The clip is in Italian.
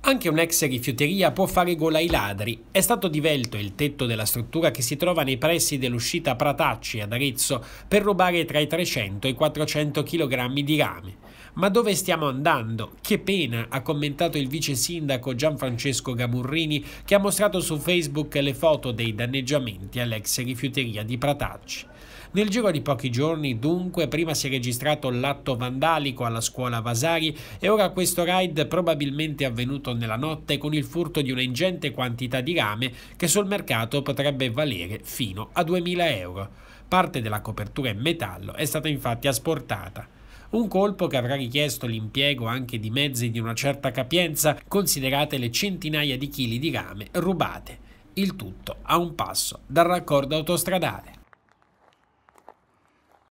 Anche un'ex rifiuteria può fare gola ai ladri. È stato divelto il tetto della struttura che si trova nei pressi dell'uscita Pratacci ad Arezzo per rubare tra i 300 e i 400 kg di rame. Ma dove stiamo andando? Che pena, ha commentato il vice sindaco Gianfrancesco Gamurrini che ha mostrato su Facebook le foto dei danneggiamenti all'ex rifiuteria di Pratacci. Nel giro di pochi giorni, dunque, prima si è registrato l'atto vandalico alla scuola Vasari e ora questo raid probabilmente è avvenuto nella notte con il furto di una ingente quantità di rame che sul mercato potrebbe valere fino a 2000 euro. Parte della copertura in metallo è stata infatti asportata. Un colpo che avrà richiesto l'impiego anche di mezzi di una certa capienza, considerate le centinaia di chili di rame rubate. Il tutto a un passo dal raccordo autostradale.